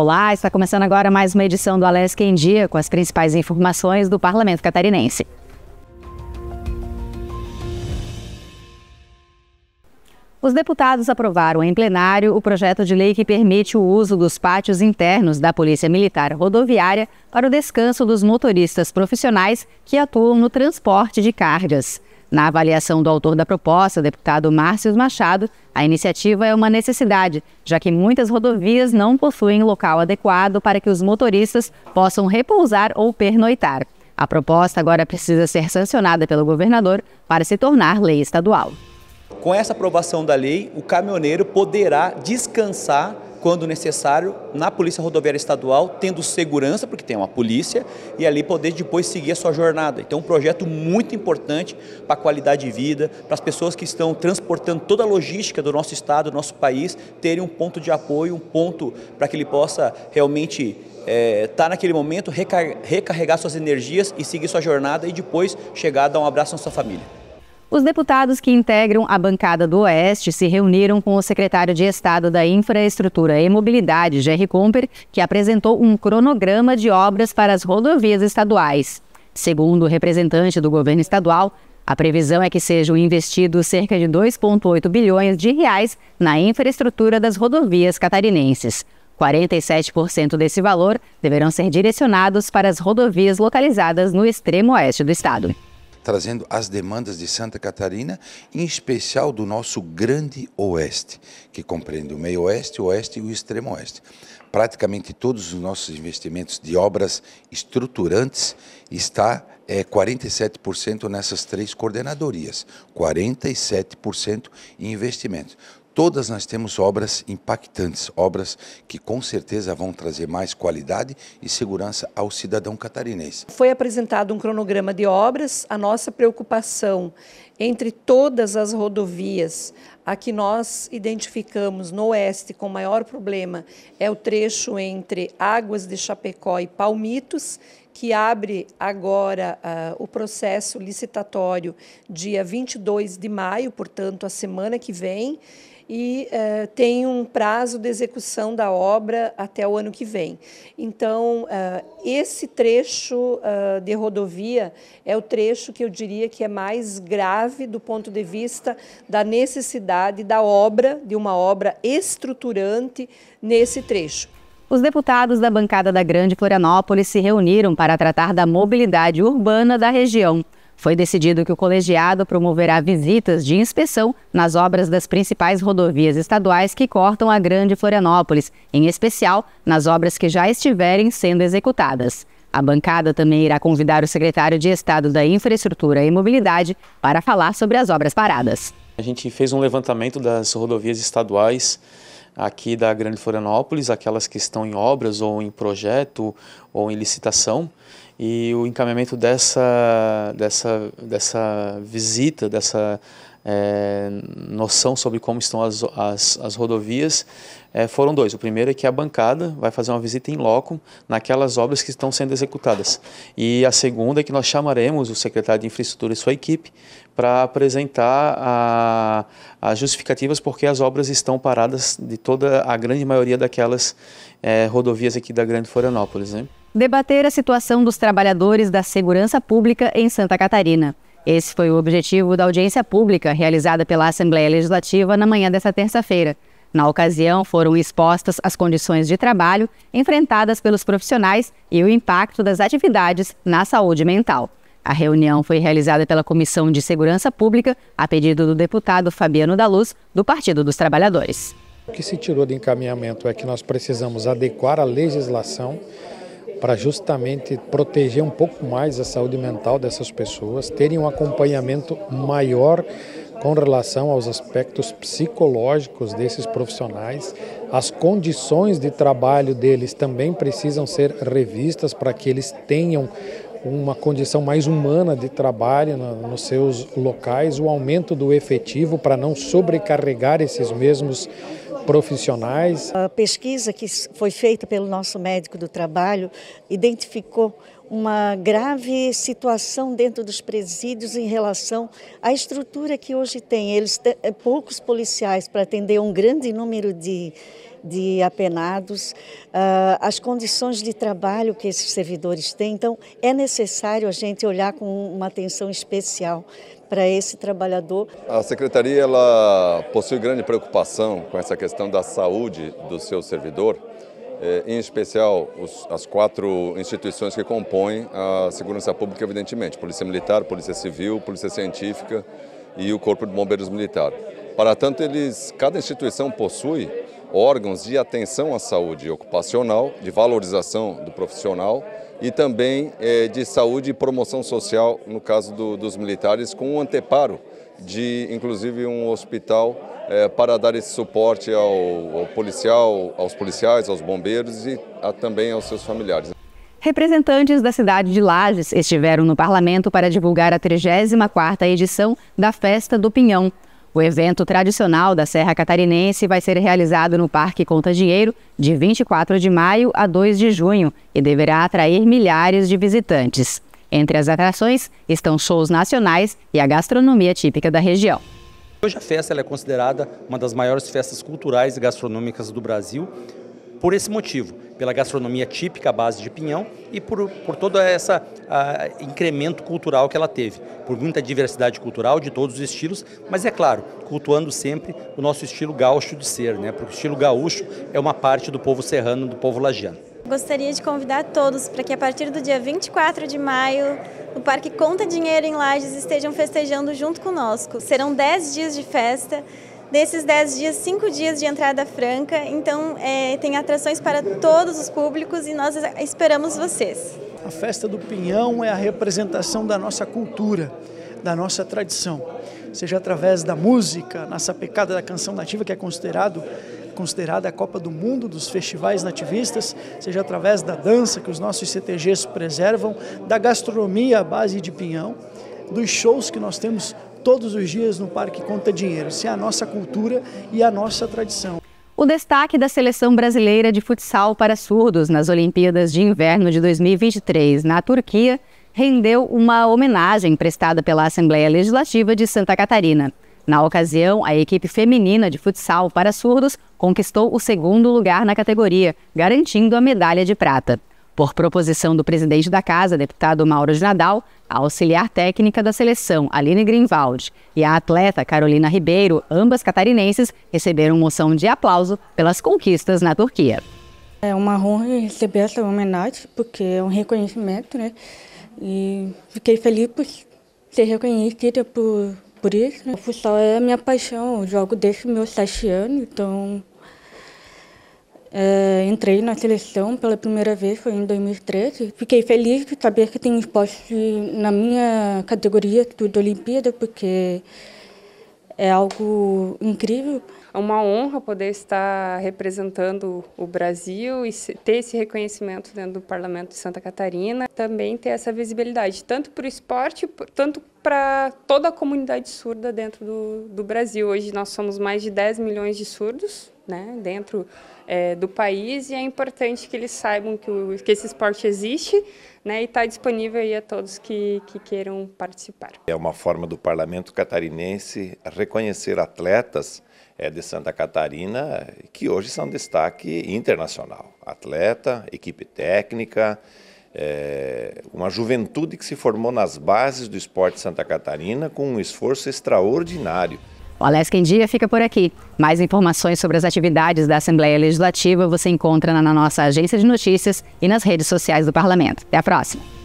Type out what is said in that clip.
Olá, está começando agora mais uma edição do Alesc em Dia, com as principais informações do Parlamento Catarinense. Os deputados aprovaram em plenário o projeto de lei que permite o uso dos pátios internos da Polícia Militar Rodoviária para o descanso dos motoristas profissionais que atuam no transporte de cargas. Na avaliação do autor da proposta, deputado Márcio Machado, a iniciativa é uma necessidade, já que muitas rodovias não possuem local adequado para que os motoristas possam repousar ou pernoitar. A proposta agora precisa ser sancionada pelo governador para se tornar lei estadual. Com essa aprovação da lei, o caminhoneiro poderá descansar quando necessário, na Polícia Rodoviária Estadual, tendo segurança, porque tem uma polícia, e ali poder depois seguir a sua jornada. Então, é um projeto muito importante para a qualidade de vida, para as pessoas que estão transportando toda a logística do nosso estado, do nosso país, terem um ponto de apoio, um ponto para que ele possa realmente estar é, tá naquele momento, recarregar suas energias e seguir sua jornada e depois chegar a dar um abraço na sua família. Os deputados que integram a bancada do Oeste se reuniram com o secretário de Estado da Infraestrutura e Mobilidade, Jerry Comper, que apresentou um cronograma de obras para as rodovias estaduais. Segundo o representante do governo estadual, a previsão é que sejam investidos cerca de 2,8 bilhões de reais na infraestrutura das rodovias catarinenses. 47% desse valor deverão ser direcionados para as rodovias localizadas no extremo oeste do estado trazendo as demandas de Santa Catarina, em especial do nosso grande oeste, que compreende o meio oeste, o oeste e o extremo oeste. Praticamente todos os nossos investimentos de obras estruturantes está é, 47% nessas três coordenadorias, 47% em investimentos. Todas nós temos obras impactantes, obras que com certeza vão trazer mais qualidade e segurança ao cidadão catarinense. Foi apresentado um cronograma de obras, a nossa preocupação entre todas as rodovias, a que nós identificamos no oeste com maior problema é o trecho entre Águas de Chapecó e Palmitos, que abre agora uh, o processo licitatório dia 22 de maio, portanto, a semana que vem, e uh, tem um prazo de execução da obra até o ano que vem. Então, uh, esse trecho ah, de rodovia é o trecho que eu diria que é mais grave grave do ponto de vista da necessidade da obra, de uma obra estruturante nesse trecho. Os deputados da bancada da Grande Florianópolis se reuniram para tratar da mobilidade urbana da região. Foi decidido que o colegiado promoverá visitas de inspeção nas obras das principais rodovias estaduais que cortam a Grande Florianópolis, em especial nas obras que já estiverem sendo executadas. A bancada também irá convidar o secretário de Estado da Infraestrutura e Mobilidade para falar sobre as obras paradas. A gente fez um levantamento das rodovias estaduais aqui da Grande Florianópolis, aquelas que estão em obras ou em projeto ou em licitação. E o encaminhamento dessa, dessa, dessa visita, dessa é, noção sobre como estão as, as, as rodovias é, foram dois. O primeiro é que a bancada vai fazer uma visita em loco naquelas obras que estão sendo executadas. E a segunda é que nós chamaremos o secretário de Infraestrutura e sua equipe para apresentar a, as justificativas porque as obras estão paradas de toda a grande maioria daquelas é, rodovias aqui da Grande Florianópolis. Né? Debater a situação dos trabalhadores da segurança pública em Santa Catarina. Esse foi o objetivo da audiência pública realizada pela Assembleia Legislativa na manhã dessa terça-feira. Na ocasião, foram expostas as condições de trabalho enfrentadas pelos profissionais e o impacto das atividades na saúde mental. A reunião foi realizada pela Comissão de Segurança Pública, a pedido do deputado Fabiano da Luz, do Partido dos Trabalhadores. O que se tirou de encaminhamento é que nós precisamos adequar a legislação para justamente proteger um pouco mais a saúde mental dessas pessoas, terem um acompanhamento maior com relação aos aspectos psicológicos desses profissionais. As condições de trabalho deles também precisam ser revistas para que eles tenham uma condição mais humana de trabalho nos seus locais, o aumento do efetivo para não sobrecarregar esses mesmos profissionais profissionais. A pesquisa que foi feita pelo nosso médico do trabalho identificou uma grave situação dentro dos presídios em relação à estrutura que hoje tem. Eles têm eh, poucos policiais para atender um grande número de, de apenados, ah, as condições de trabalho que esses servidores têm. Então, é necessário a gente olhar com uma atenção especial para esse trabalhador. A secretaria ela possui grande preocupação com essa questão da saúde do seu servidor, eh, em especial as quatro instituições que compõem a segurança pública, evidentemente: Polícia Militar, Polícia Civil, Polícia Científica e o Corpo de Bombeiros Militar. Para tanto, eles, cada instituição possui órgãos de atenção à saúde ocupacional, de valorização do profissional e também é, de saúde e promoção social, no caso do, dos militares, com um anteparo de, inclusive, um hospital é, para dar esse suporte ao, ao, policial, aos policiais, aos bombeiros e a, também aos seus familiares. Representantes da cidade de Lages estiveram no parlamento para divulgar a 34ª edição da Festa do Pinhão, o evento tradicional da Serra Catarinense vai ser realizado no Parque Conta Dinheiro de 24 de maio a 2 de junho e deverá atrair milhares de visitantes. Entre as atrações estão shows nacionais e a gastronomia típica da região. Hoje a festa é considerada uma das maiores festas culturais e gastronômicas do Brasil por esse motivo pela gastronomia típica à base de pinhão e por, por todo esse ah, incremento cultural que ela teve, por muita diversidade cultural de todos os estilos, mas é claro, cultuando sempre o nosso estilo gaúcho de ser, né? porque o estilo gaúcho é uma parte do povo serrano, do povo lagiano. Gostaria de convidar todos para que a partir do dia 24 de maio, o Parque Conta Dinheiro em Lages estejam festejando junto conosco. Serão 10 dias de festa nesses 10 dias, 5 dias de entrada franca, então é, tem atrações para todos os públicos e nós esperamos vocês. A festa do Pinhão é a representação da nossa cultura, da nossa tradição, seja através da música, na sapecada da canção nativa, que é considerado considerada a Copa do Mundo dos festivais nativistas, seja através da dança que os nossos CTGs preservam, da gastronomia à base de pinhão, dos shows que nós temos todos os dias no Parque Conta Dinheiro. Isso é a nossa cultura e a nossa tradição. O destaque da seleção brasileira de futsal para surdos nas Olimpíadas de Inverno de 2023 na Turquia rendeu uma homenagem prestada pela Assembleia Legislativa de Santa Catarina. Na ocasião, a equipe feminina de futsal para surdos conquistou o segundo lugar na categoria, garantindo a medalha de prata por proposição do presidente da Casa, deputado Mauro de Nadal, a auxiliar técnica da seleção, Aline Grinvald, e a atleta Carolina Ribeiro, ambas catarinenses, receberam moção de aplauso pelas conquistas na Turquia. É uma honra receber essa homenagem, porque é um reconhecimento, né? E fiquei feliz por ser reconhecida por, por isso. Né? O futsal é a minha paixão, eu jogo desde meus sete anos, então é, entrei na seleção pela primeira vez, foi em 2013. Fiquei feliz de saber que tem esporte na minha categoria, tudo Olimpíada, porque é algo incrível. É uma honra poder estar representando o Brasil e ter esse reconhecimento dentro do Parlamento de Santa Catarina. Também ter essa visibilidade, tanto para o esporte, tanto para toda a comunidade surda dentro do, do, Brasil. Hoje nós somos mais de 10 milhões de surdos né, dentro é, do país e é importante que eles saibam que, o, que esse esporte existe, né, e está disponível aí a todos que, que queiram participar. É uma forma do parlamento catarinense reconhecer atletas é, de Santa Catarina que hoje são destaque internacional. Atleta, equipe técnica, é, uma juventude que se formou nas bases do esporte Santa Catarina com um esforço extraordinário. O Alesc em Dia fica por aqui. Mais informações sobre as atividades da Assembleia Legislativa você encontra na nossa agência de notícias e nas redes sociais do Parlamento. Até a próxima!